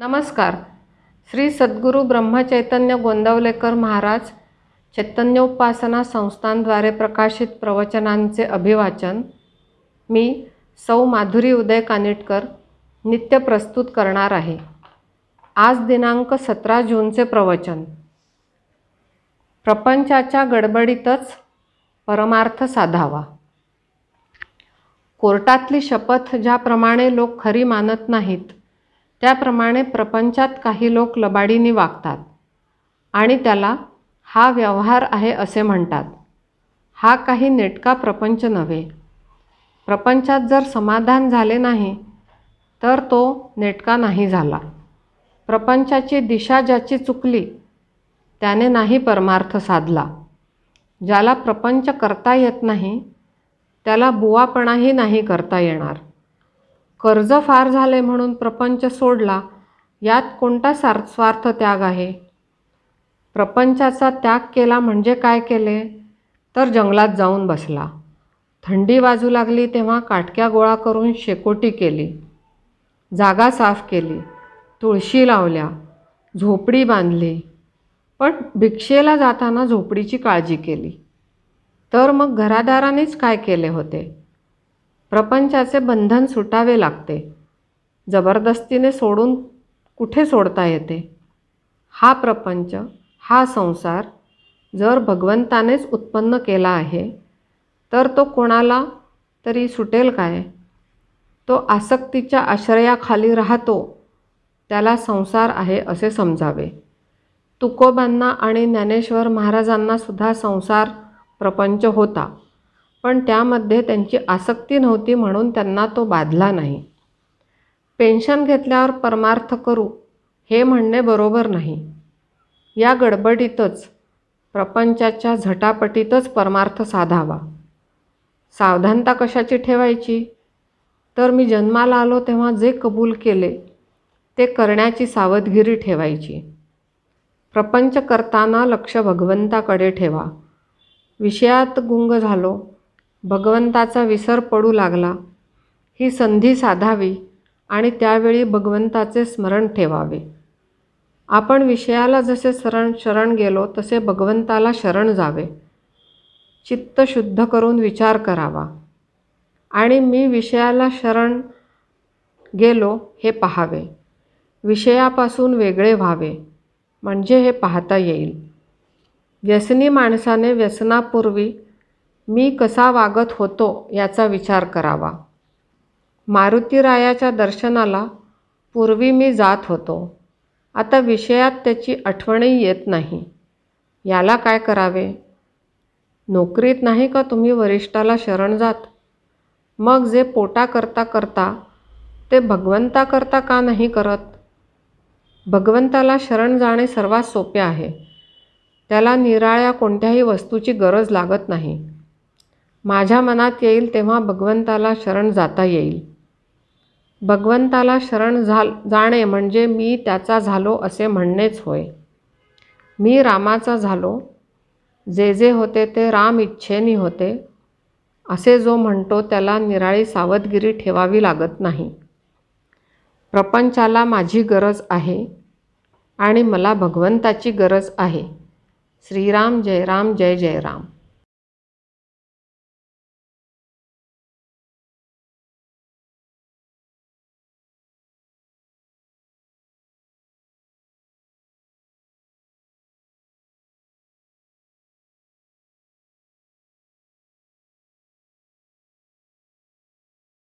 नमस्कार श्री सद्गुरू ब्रह्मचैतन्य गोंदवलेकर महाराज उपासना संस्थांद्वारे प्रकाशित प्रवचनांचे अभिवाचन मी सौ माधुरी उदय कानिटकर नित्य प्रस्तुत करणार आहे आज दिनांक सतरा जूनचे प्रवचन प्रपंचाच्या गडबडीतच परमार्थ साधावा कोर्टातली शपथ ज्याप्रमाणे लोक खरी मानत नाहीत त्याप्रमाणे प्रपंचात काही लोक लबाडीने वागतात आणि त्याला हा व्यवहार आहे असे म्हणतात हा काही नेटका प्रपंच नव्हे प्रपंचात जर समाधान झाले नाही तर तो नेटका नाही झाला प्रपंचाची दिशा ज्याची चुकली त्याने नाही परमार्थ साधला ज्याला प्रपंच करता येत नाही त्याला बुवापणाही नाही करता येणार कर्ज फार झाले म्हणून प्रपंच सोडला यात कोणता सार स्वार्थ त्याग आहे प्रपंचाचा त्याग केला म्हणजे काय केले तर जंगलात जाऊन बसला थंडी वाजू लागली तेव्हा काटक्या गोळा करून शेकोटी केली जागा साफ केली तुळशी लावल्या झोपडी बांधली पण भिक्षेला जाताना झोपडीची काळजी केली तर मग घरादारानेच काय केले होते प्रपंचाचे बंधन सुटावे लागते जबरदस्तीने सोडून कुठे सोडता येते हा प्रपंच हा संसार जर भगवंतानेच उत्पन्न केला आहे तर तो कोणाला तरी सुटेल काय तो आसक्तीच्या आश्रयाखाली राहतो त्याला संसार आहे असे समजावे तुकोबांना आणि ज्ञानेश्वर महाराजांना संसार प्रपंच होता पण त्यामध्ये त्यांची आसक्ती नव्हती म्हणून त्यांना तो बाधला नाही पेन्शन घेतल्यावर परमार्थ करू हे म्हणणे बरोबर नाही या गडबडीतच प्रपंचाच्या झटापटीतच परमार्थ साधावा सावधानता कशाची ठेवायची तर मी जन्माला आलो तेव्हा जे कबूल केले ते करण्याची सावधगिरी ठेवायची प्रपंच करताना लक्ष भगवंताकडे ठेवा विषयात गुंग झालो भगवंताचा विसर पडू लागला ही संधी साधावी आणि त्यावेळी भगवंताचे स्मरण ठेवावे आपण विषयाला जसे शरण शरण गेलो तसे भगवंताला शरण जावे चित्त शुद्ध करून विचार करावा आणि मी विषयाला शरण गेलो हे पाहावे विषयापासून वेगळे व्हावे म्हणजे हे पाहता येईल व्यसनी माणसाने व्यसनापूर्वी मी कसा वागत होतो याचा विचार करावा मारुतीरायाच्या दर्शनाला पूर्वी मी जात होतो आता विषयात त्याची आठवणही येत नाही याला काय करावे नोकरीत नाही का तुम्ही वरिष्ठाला शरण जात मग जे पोटा करता करता ते भगवंता करता का नाही करत भगवंताला शरण जाणे सर्वात सोपे आहे त्याला निराळ्या कोणत्याही वस्तूची गरज लागत नाही माझ्या मनात येईल तेव्हा भगवंताला शरण जाता येईल भगवंताला शरण झाल जाणे म्हणजे मी त्याचा झालो असे म्हणणेच होय मी रामाचा झालो जे जे होते ते राम इच्छेनी होते असे जो म्हणतो त्याला निराळी सावधगिरी ठेवावी लागत नाही प्रपंचाला माझी गरज आहे आणि मला भगवंताची गरज आहे श्रीराम जय राम जय जय राम